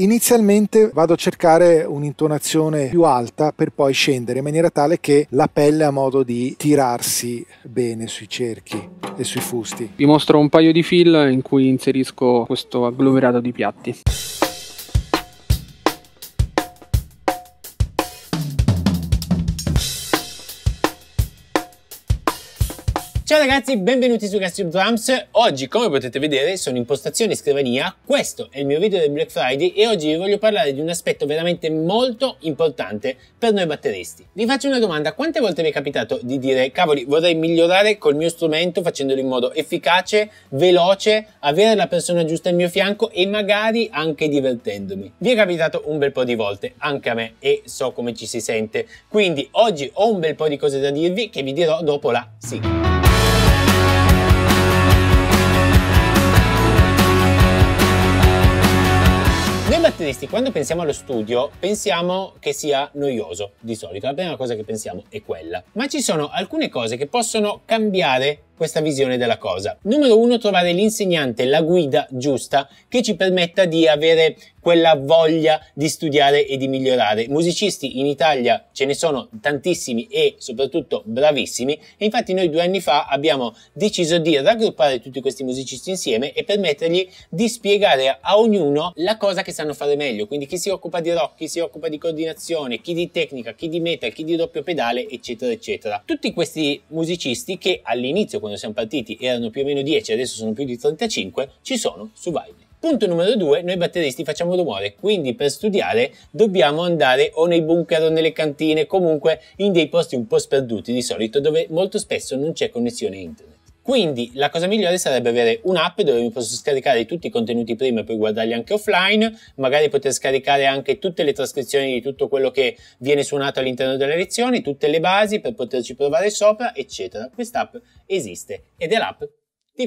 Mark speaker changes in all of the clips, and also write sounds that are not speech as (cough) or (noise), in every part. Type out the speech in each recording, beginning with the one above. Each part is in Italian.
Speaker 1: Inizialmente vado a cercare un'intonazione più alta per poi scendere in maniera tale che la pelle ha modo di tirarsi bene sui cerchi e sui fusti. Vi mostro un paio di fill in cui inserisco questo agglomerato di piatti. Ciao ragazzi, benvenuti su Gastric Drums. Oggi, come potete vedere, sono in postazione scrivania. Questo è il mio video del Black Friday e oggi vi voglio parlare di un aspetto veramente molto importante per noi batteristi. Vi faccio una domanda: quante volte vi è capitato di dire cavoli, vorrei migliorare col mio strumento facendolo in modo efficace, veloce, avere la persona giusta al mio fianco e magari anche divertendomi? Vi è capitato un bel po' di volte, anche a me, e so come ci si sente. Quindi oggi ho un bel po' di cose da dirvi che vi dirò dopo la sigla. Noi batteristi, quando pensiamo allo studio, pensiamo che sia noioso, di solito. La prima cosa che pensiamo è quella. Ma ci sono alcune cose che possono cambiare questa visione della cosa. Numero uno, trovare l'insegnante, la guida giusta che ci permetta di avere quella voglia di studiare e di migliorare. Musicisti in Italia ce ne sono tantissimi e soprattutto bravissimi e infatti noi due anni fa abbiamo deciso di raggruppare tutti questi musicisti insieme e permettergli di spiegare a ognuno la cosa che sanno fare meglio, quindi chi si occupa di rock, chi si occupa di coordinazione, chi di tecnica, chi di metal, chi di doppio pedale, eccetera, eccetera. Tutti questi musicisti che all'inizio, quando quando siamo partiti erano più o meno 10, adesso sono più di 35, ci sono su survival. Punto numero due, noi batteristi facciamo rumore, quindi per studiare dobbiamo andare o nei bunker o nelle cantine, comunque in dei posti un po' sperduti di solito dove molto spesso non c'è connessione internet. Quindi la cosa migliore sarebbe avere un'app dove mi posso scaricare tutti i contenuti prima e poi guardarli anche offline, magari poter scaricare anche tutte le trascrizioni di tutto quello che viene suonato all'interno delle lezioni, tutte le basi per poterci provare sopra, eccetera. Quest'app esiste ed è l'app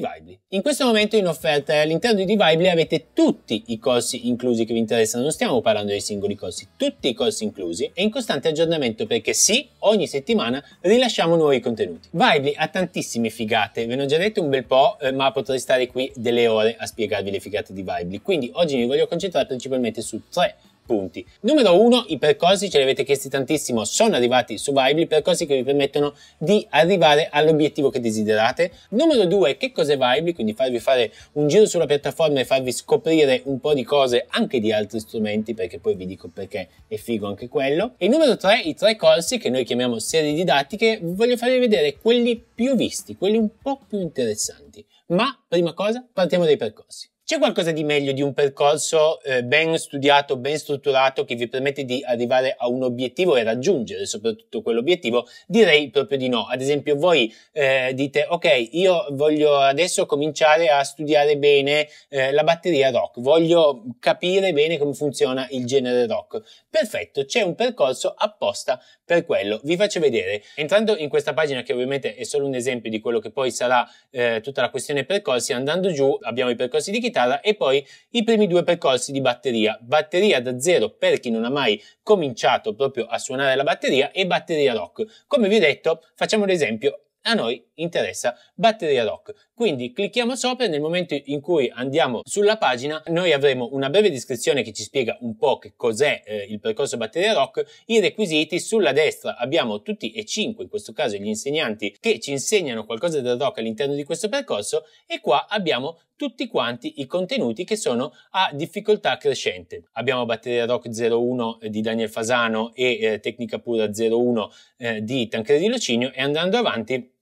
Speaker 1: Divibly. In questo momento in offerta all'interno di Divibly avete tutti i corsi inclusi che vi interessano, non stiamo parlando dei singoli corsi, tutti i corsi inclusi e in costante aggiornamento perché sì, ogni settimana rilasciamo nuovi contenuti. Vibly ha tantissime figate, ve ne ho già detto un bel po', eh, ma potrei stare qui delle ore a spiegarvi le figate di Vibly, quindi oggi mi voglio concentrare principalmente su tre punti. Numero 1, i percorsi, ce li avete chiesti tantissimo, sono arrivati su Vibe, percorsi che vi permettono di arrivare all'obiettivo che desiderate. Numero 2, che cos'è Vibe? quindi farvi fare un giro sulla piattaforma e farvi scoprire un po' di cose anche di altri strumenti, perché poi vi dico perché è figo anche quello. E numero 3, i tre corsi che noi chiamiamo serie didattiche, voglio farvi vedere quelli più visti, quelli un po' più interessanti. Ma prima cosa, partiamo dai percorsi. C'è qualcosa di meglio di un percorso eh, ben studiato, ben strutturato che vi permette di arrivare a un obiettivo e raggiungere soprattutto quell'obiettivo? Direi proprio di no. Ad esempio voi eh, dite ok, io voglio adesso cominciare a studiare bene eh, la batteria rock, voglio capire bene come funziona il genere rock. Perfetto, c'è un percorso apposta per quello vi faccio vedere, entrando in questa pagina che ovviamente è solo un esempio di quello che poi sarà eh, tutta la questione percorsi, andando giù abbiamo i percorsi di chitarra e poi i primi due percorsi di batteria, batteria da zero per chi non ha mai cominciato proprio a suonare la batteria e batteria rock. Come vi ho detto facciamo l'esempio a noi interessa batteria rock. Quindi clicchiamo sopra e nel momento in cui andiamo sulla pagina noi avremo una breve descrizione che ci spiega un po' che cos'è eh, il percorso batteria rock, i requisiti, sulla destra abbiamo tutti e cinque in questo caso gli insegnanti che ci insegnano qualcosa del rock all'interno di questo percorso e qua abbiamo tutti quanti i contenuti che sono a difficoltà crescente. Abbiamo Batteria Rock 01 eh, di Daniel Fasano e eh, Tecnica Pura 01 eh, di Tancredi Locinio e andando avanti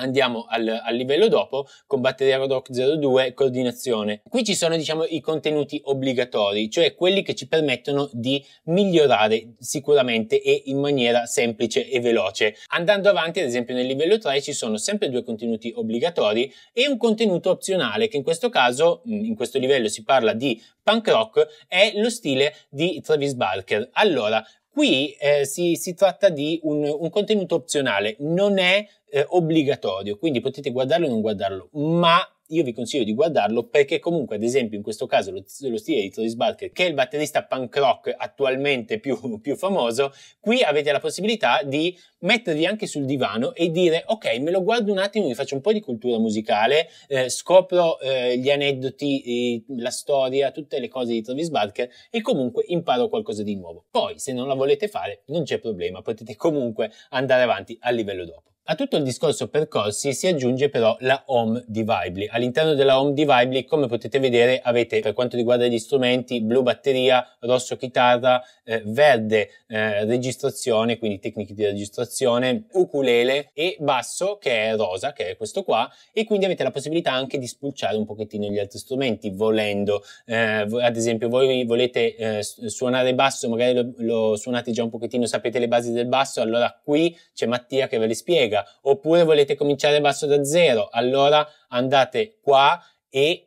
Speaker 1: andiamo al, al, livello dopo con batteria Rodoc 02 coordinazione qui ci sono diciamo i contenuti obbligatori cioè quelli che ci permettono di migliorare sicuramente e in maniera semplice e veloce andando avanti ad esempio nel livello 3 ci sono sempre due contenuti obbligatori e un contenuto opzionale che in questo caso mm, in questo livello si parla di punk rock è lo stile di Travis Barker allora Qui eh, si, si, tratta di un, un, contenuto opzionale, non è eh, obbligatorio, quindi potete guardarlo o non guardarlo, ma io vi consiglio di guardarlo perché comunque ad esempio in questo caso lo, lo stile di Travis Barker che è il batterista punk rock attualmente più, (laughs) più famoso qui avete la possibilità di mettervi anche sul divano e dire ok me lo guardo un attimo mi faccio un po' di cultura musicale eh, scopro eh, gli aneddoti eh, la storia tutte le cose di Travis Barker e comunque imparo qualcosa di nuovo poi se non la volete fare non c'è problema potete comunque andare avanti a livello dopo a tutto il discorso percorsi si aggiunge però la home di Vibly. All'interno della home di Vibly, come potete vedere, avete per quanto riguarda gli strumenti blu batteria, rosso chitarra, eh, verde eh, registrazione, quindi tecniche di registrazione, ukulele e basso che è rosa, che è questo qua, e quindi avete la possibilità anche di spulciare un pochettino gli altri strumenti volendo. Eh, ad esempio, voi volete eh, suonare basso, magari lo, lo suonate già un pochettino, sapete le basi del basso, allora qui c'è Mattia che ve le spiega collega, oppure volete cominciare basso da zero, allora andate qua e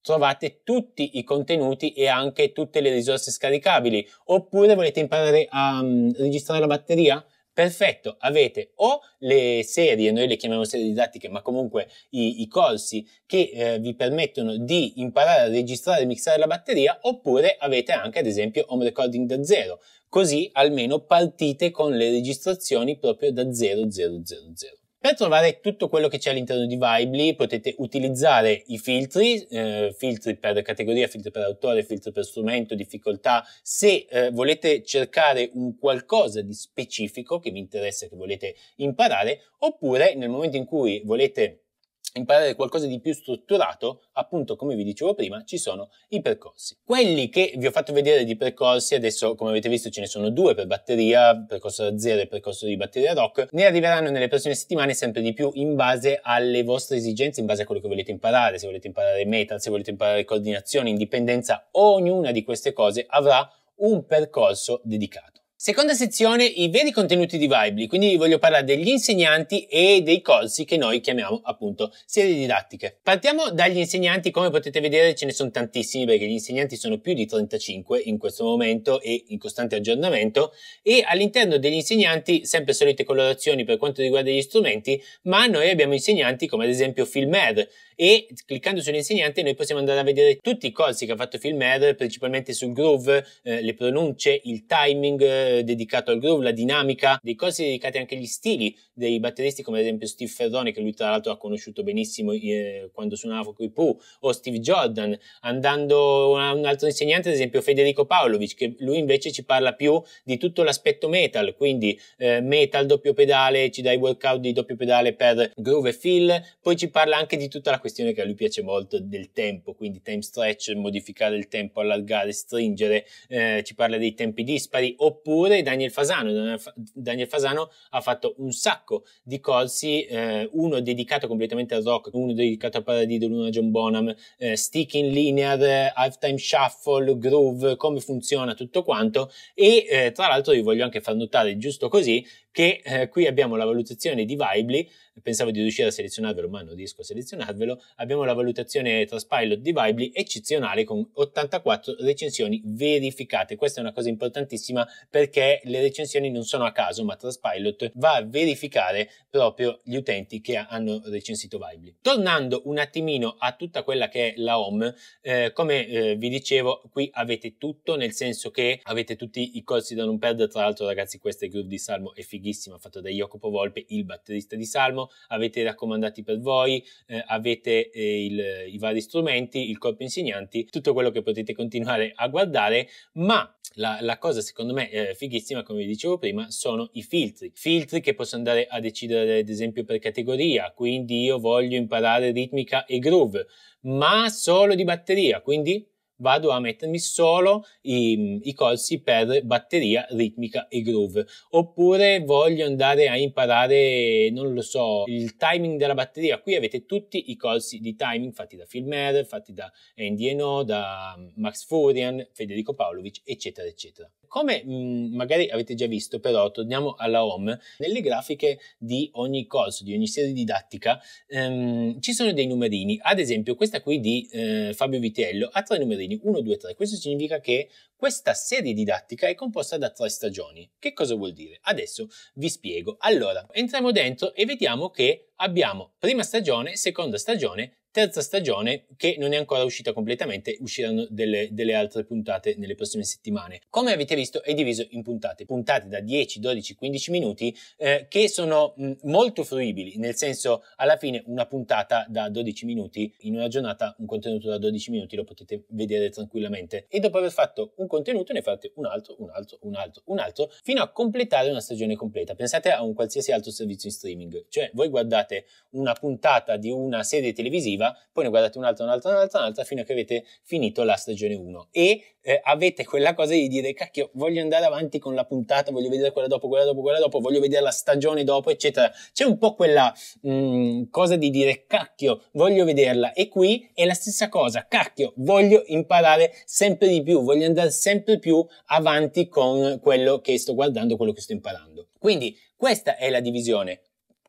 Speaker 1: trovate tutti i contenuti e anche tutte le risorse scaricabili, oppure volete imparare a um, registrare la batteria? Perfetto, avete o le serie, noi le chiamiamo serie didattiche, ma comunque i, i corsi che eh, vi permettono di imparare a registrare e mixare la batteria, oppure avete anche ad esempio home recording da zero, così almeno partite con le registrazioni proprio da 0000. Per trovare tutto quello che c'è all'interno di Vibly potete utilizzare i filtri, eh, filtri per categoria, filtri per autore, filtri per strumento, difficoltà. Se eh, volete cercare un qualcosa di specifico che vi interessa, che volete imparare, oppure nel momento in cui volete imparare qualcosa di più strutturato, appunto come vi dicevo prima, ci sono i percorsi. Quelli che vi ho fatto vedere di percorsi, adesso come avete visto ce ne sono due per batteria, percorso da zero e percorso di batteria rock, ne arriveranno nelle prossime settimane sempre di più in base alle vostre esigenze, in base a quello che volete imparare, se volete imparare metal, se volete imparare coordinazione, indipendenza, ognuna di queste cose avrà un percorso dedicato. Seconda sezione, i veri contenuti di Vibely, quindi vi voglio parlare degli insegnanti e dei corsi che noi chiamiamo appunto serie didattiche. Partiamo dagli insegnanti, come potete vedere ce ne sono tantissimi perché gli insegnanti sono più di 35 in questo momento e in costante aggiornamento e all'interno degli insegnanti sempre solite colorazioni per quanto riguarda gli strumenti, ma noi abbiamo insegnanti come ad esempio Filmer, e cliccando sull'insegnante noi possiamo andare a vedere tutti i corsi che ha fatto Filmer, principalmente sul groove, eh, le pronunce, il timing eh, dedicato al groove, la dinamica, dei corsi dedicati anche agli stili dei batteristi come ad esempio Steve Ferroni che lui tra l'altro ha conosciuto benissimo eh, quando suonava con i Pooh o Steve Jordan, andando a un altro insegnante ad esempio Federico Paolovic che lui invece ci parla più di tutto l'aspetto metal, quindi eh, metal doppio pedale, ci dà i workout di doppio pedale per groove e fill, poi ci parla anche di tutta la questione che a lui piace molto del tempo, quindi time stretch, modificare il tempo, allargare, stringere, eh, ci parla dei tempi dispari, oppure Daniel Fasano. Daniel Fasano ha fatto un sacco di corsi, eh, uno dedicato completamente al rock, uno dedicato a Paradiso, l'uno a John Bonham, eh, Sticking Linear, eh, Halftime Shuffle, Groove, come funziona tutto quanto e eh, tra l'altro vi voglio anche far notare giusto così che eh, qui abbiamo la valutazione di Vibly, pensavo di riuscire a selezionarvelo ma non riesco a selezionarvelo, bello, abbiamo la valutazione Trustpilot di Vibly eccezionale con 84 recensioni verificate. Questa è una cosa importantissima perché le recensioni non sono a caso, ma Trustpilot va a verificare proprio gli utenti che hanno recensito Vibly. Tornando un attimino a tutta quella che è la home, eh, come eh, vi dicevo, qui avete tutto, nel senso che avete tutti i corsi da non perdere. Tra l'altro, ragazzi, questa groove di Salmo è fighissima, fatto da Jacopo Volpe, il batterista di Salmo. Avete i raccomandati per voi, eh, avete vedrete eh, il, i vari strumenti, il corpo insegnanti, tutto quello che potete continuare a guardare, ma la, la, cosa secondo me è eh, fighissima, come vi dicevo prima, sono i filtri. Filtri che posso andare a decidere ad esempio per categoria, quindi io voglio imparare ritmica e groove, ma solo di batteria, quindi vado a mettermi solo i, i corsi per batteria ritmica e groove. Oppure voglio andare a imparare, non lo so, il timing della batteria. Qui avete tutti i corsi di timing fatti da Phil Filmer, fatti da Andy Eno, da Max Furian, Federico Paolovic, eccetera, eccetera. Come mh, mm, magari avete già visto, però torniamo alla home, nelle grafiche di ogni corso, di ogni serie didattica, ehm, ci sono dei numerini. Ad esempio, questa qui di eh, Fabio Vitello ha tre numerini, 1, 2, 3. Questo significa che questa serie didattica è composta da tre stagioni. Che cosa vuol dire? Adesso vi spiego. Allora, entriamo dentro e vediamo che abbiamo prima stagione, seconda stagione, terza stagione che non è ancora uscita completamente, usciranno delle, delle, altre puntate nelle prossime settimane. Come avete visto è diviso in puntate, puntate da 10, 12, 15 minuti eh, che sono mh, mm, molto fruibili, nel senso alla fine una puntata da 12 minuti, in una giornata un contenuto da 12 minuti lo potete vedere tranquillamente e dopo aver fatto un contenuto ne fate un altro, un altro, un altro, un altro, fino a completare una stagione completa. Pensate a un qualsiasi altro servizio in streaming, cioè voi guardate guardate una puntata di una serie televisiva, poi ne guardate un'altra, un'altra, un'altra, un'altra, fino a che avete finito la stagione 1. E eh, avete quella cosa di dire, cacchio, voglio andare avanti con la puntata, voglio vedere quella dopo, quella dopo, quella dopo, voglio vedere la stagione dopo, eccetera. C'è un po' quella mh, mm, cosa di dire, cacchio, voglio vederla. E qui è la stessa cosa, cacchio, voglio imparare sempre di più, voglio andare sempre più avanti con quello che sto guardando, quello che sto imparando. Quindi questa è la divisione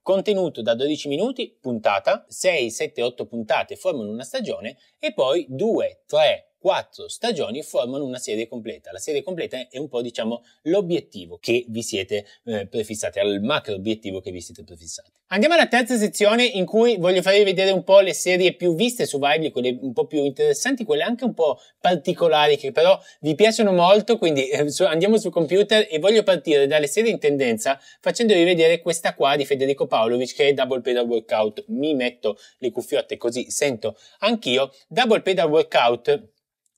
Speaker 1: contenuto da 12 minuti, puntata, 6, 7, 8 puntate formano una stagione e poi 2, 3, quattro stagioni formano una serie completa. La serie completa è un po' diciamo l'obiettivo che vi siete eh, prefissati, al macro obiettivo che vi siete prefissati. Andiamo alla terza sezione in cui voglio farvi vedere un po' le serie più viste su Vibli, quelle un po' più interessanti, quelle anche un po' particolari che però vi piacciono molto, quindi eh, su, andiamo sul computer e voglio partire dalle serie in tendenza facendovi vedere questa qua di Federico Paolovic che è Double Pedal Workout. Mi metto le cuffiotte così sento anch'io. Double Pedal Workout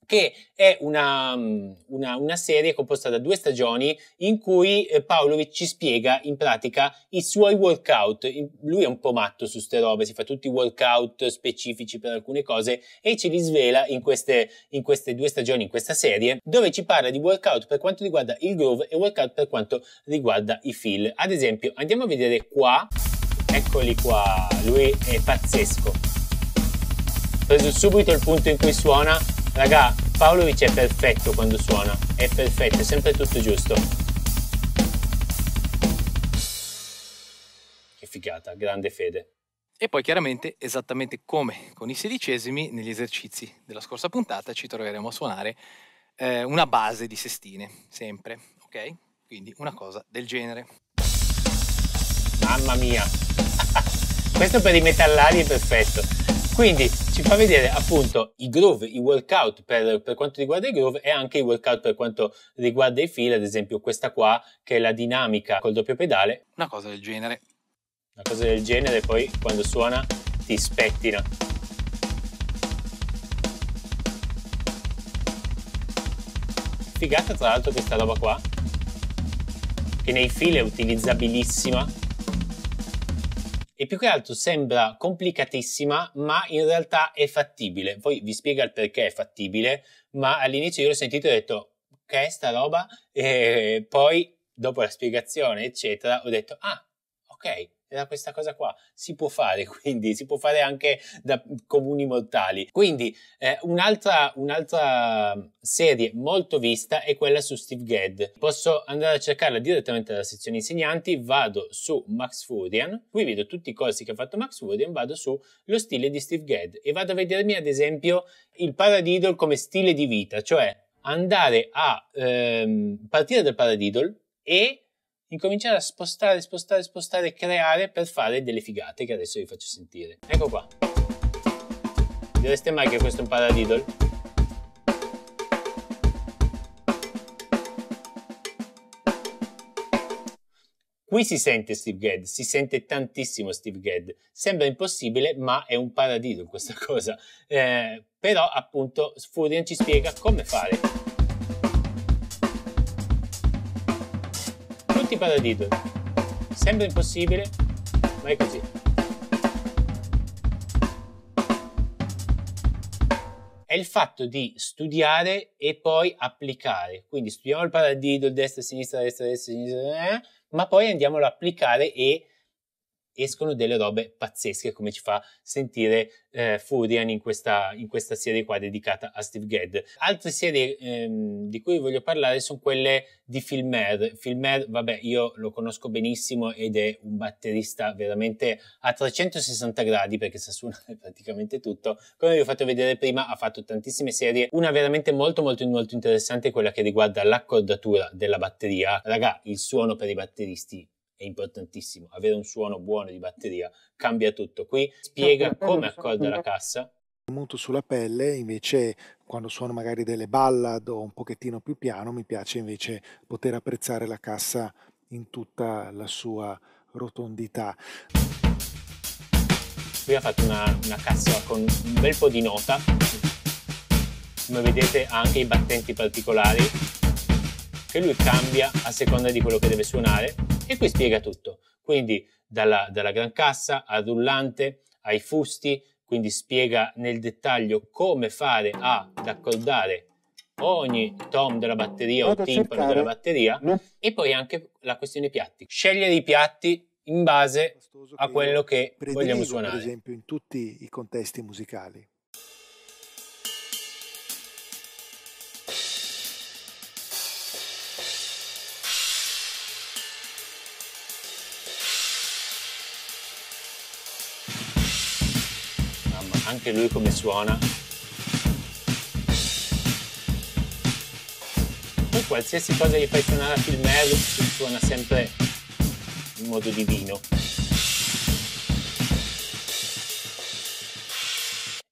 Speaker 1: che è una, mm, una, una, serie composta da due stagioni in cui eh, Paolovic ci spiega in pratica i suoi workout. Lui è un po' matto su ste robe, si fa tutti i workout specifici per alcune cose e ce li svela in queste, in queste due stagioni, in questa serie, dove ci parla di workout per quanto riguarda il groove e workout per quanto riguarda i feel. Ad esempio, andiamo a vedere qua, eccoli qua, lui è pazzesco. Ho preso subito il punto in cui suona Raga, Paolovic è perfetto quando suona, è perfetto, è sempre tutto giusto. Che figata, grande fede. E poi chiaramente, esattamente come con i sedicesimi, negli esercizi della scorsa puntata ci troveremo a suonare eh, una base di sestine, sempre, ok? Quindi una cosa del genere. Mamma mia! (laughs) Questo per i metallari è perfetto. Quindi ci fa vedere appunto i groove, i workout per, per, quanto riguarda i groove e anche i workout per quanto riguarda i feel, ad esempio questa qua che è la dinamica col doppio pedale. Una cosa del genere. Una cosa del genere poi quando suona ti spettina. Figata tra l'altro questa roba qua, che nei feel è utilizzabilissima e più che altro sembra complicatissima, ma in realtà è fattibile. Poi vi spiega il perché è fattibile, ma all'inizio io l'ho sentito e ho detto che è sta roba e poi dopo la spiegazione, eccetera, ho detto "Ah, ok, era questa cosa qua. Si può fare, (laughs) quindi si può fare anche da comuni mortali. Quindi eh, un'altra, un'altra serie molto vista è quella su Steve Gadd. Posso andare a cercarla direttamente dalla sezione insegnanti, vado su Max Furian, qui vedo tutti i corsi che ha fatto Max Furian, vado su lo stile di Steve Gadd e vado a vedermi ad esempio il paradiddle come stile di vita, cioè andare a ehm, partire dal paradiddle e incominciare a spostare, spostare, spostare, creare per fare delle figate che adesso vi faccio sentire. Ecco qua. Direste mai che questo è un paradiddle? Qui si sente Steve Gadd, si sente tantissimo Steve Gadd. Sembra impossibile, ma è un paradiddle questa cosa. Eh, però appunto Furian ci spiega come fare. tutti i Paladito. Sembra impossibile, ma è così. È il fatto di studiare e poi applicare. Quindi studiamo il paradido, destra, sinistra, destra, destra, sinistra, eh, ma poi andiamolo ad applicare e escono delle robe pazzesche come ci fa sentire eh, Furian in questa, in questa, serie qua dedicata a Steve Gadd. Altre serie ehm, di cui voglio parlare sono quelle di Filmer. Filmer, vabbè, io lo conosco benissimo ed è un batterista veramente a 360 gradi perché sa suonare (laughs) praticamente tutto. Come vi ho fatto vedere prima, ha fatto tantissime serie. Una veramente molto molto molto interessante è quella che riguarda l'accordatura della batteria. Raga, il suono per i batteristi è importantissimo. Avere un suono buono di batteria cambia tutto. Qui certo, spiega come accorda la mm. cassa. Molto sulla pelle, invece quando suono magari delle ballad o un pochettino più piano, mi piace invece poter apprezzare la cassa in tutta la sua rotondità. Qui ha fatto una, una cassa con un bel po' di nota, come vedete ha anche i battenti particolari che lui cambia a seconda di quello che deve suonare e qui spiega tutto, quindi dalla, dalla gran cassa all'ullante ai fusti, quindi spiega nel dettaglio come fare ad accordare ogni tom della batteria Vado o timpano della batteria no. e poi anche la questione piatti. Scegliere i piatti in base a quello che vogliamo suonare. Per esempio in tutti i contesti musicali. anche lui come suona. Poi qualsiasi cosa gli fai suonare a Phil Merrick suona sempre in modo divino.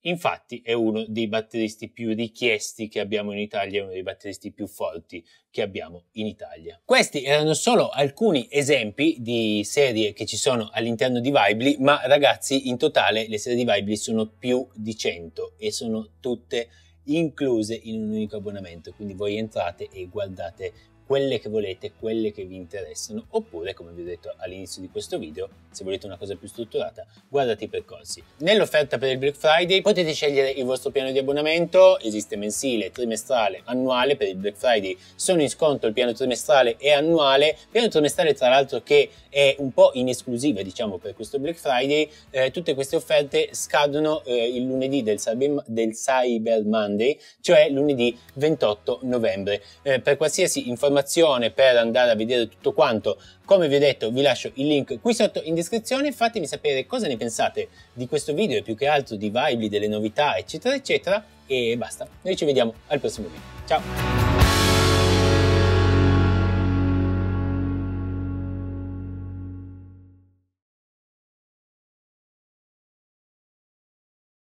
Speaker 1: Infatti è uno dei batteristi più richiesti che abbiamo in Italia, uno dei batteristi più forti che abbiamo in Italia. Questi erano solo alcuni esempi di serie che ci sono all'interno di Vibli, ma ragazzi in totale le serie di Vibli sono più di 100 e sono tutte incluse in un unico abbonamento, quindi voi entrate e guardate quelle che volete, quelle che vi interessano, oppure, come vi ho detto all'inizio di questo video, se volete una cosa più strutturata, guardate i percorsi. Nell'offerta per il Black Friday potete scegliere il vostro piano di abbonamento, esiste mensile, trimestrale, annuale, per il Black Friday sono in sconto il piano trimestrale e annuale, piano trimestrale tra l'altro che e un po' in esclusiva diciamo per questo Black Friday eh, tutte queste offerte scadono eh, il lunedì del Cyber, del Cyber, Monday cioè lunedì 28 novembre eh, per qualsiasi informazione per andare a vedere tutto quanto come vi ho detto vi lascio il link qui sotto in descrizione fatemi sapere cosa ne pensate di questo video e più che altro di Vibe, delle novità eccetera eccetera e basta noi ci vediamo al prossimo video ciao